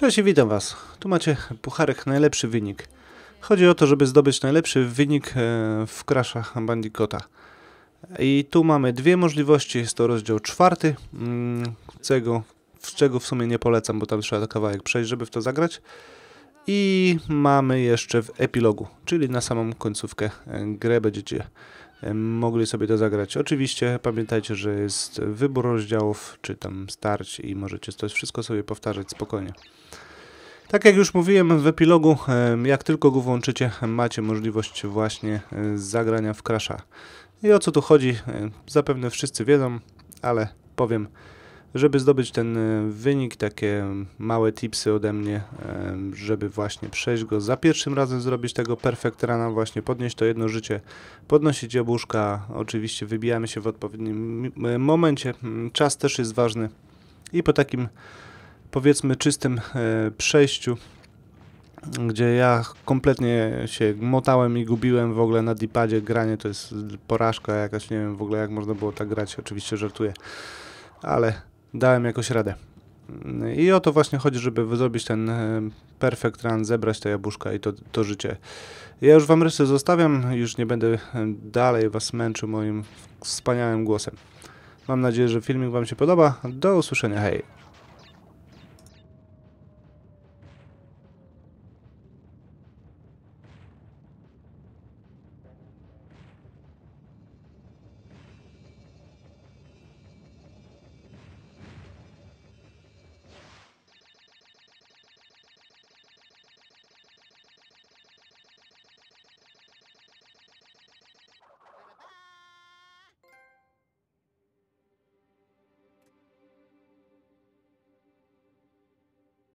Cześć witam Was. Tu macie pucharek najlepszy wynik. Chodzi o to, żeby zdobyć najlepszy wynik e, w kraszach Bandicota. I tu mamy dwie możliwości. Jest to rozdział czwarty, mm, czego, z czego w sumie nie polecam, bo tam trzeba kawałek przejść, żeby w to zagrać. I mamy jeszcze w epilogu, czyli na samą końcówkę e, grę będziecie mogli sobie to zagrać. Oczywiście pamiętajcie, że jest wybór rozdziałów, czy tam starć i możecie to wszystko sobie powtarzać spokojnie. Tak jak już mówiłem w epilogu, jak tylko go włączycie, macie możliwość właśnie e, zagrania w Crash'a. I o co tu chodzi, zapewne wszyscy wiedzą, ale powiem żeby zdobyć ten e, wynik, takie małe tipsy ode mnie, e, żeby właśnie przejść go za pierwszym razem, zrobić tego perfect runa, właśnie podnieść to jedno życie, podnosić jabłuszka, oczywiście wybijamy się w odpowiednim momencie, czas też jest ważny i po takim powiedzmy czystym e, przejściu, gdzie ja kompletnie się motałem i gubiłem w ogóle na dipadzie, granie to jest porażka jakaś, nie wiem w ogóle jak można było tak grać, oczywiście żartuję ale dałem jakoś radę. I o to właśnie chodzi, żeby zrobić ten e, perfect run, zebrać te jabłuszka i to, to życie. Ja już wam resztę zostawiam, już nie będę e, dalej was męczył moim wspaniałym głosem. Mam nadzieję, że filmik wam się podoba. Do usłyszenia, hej!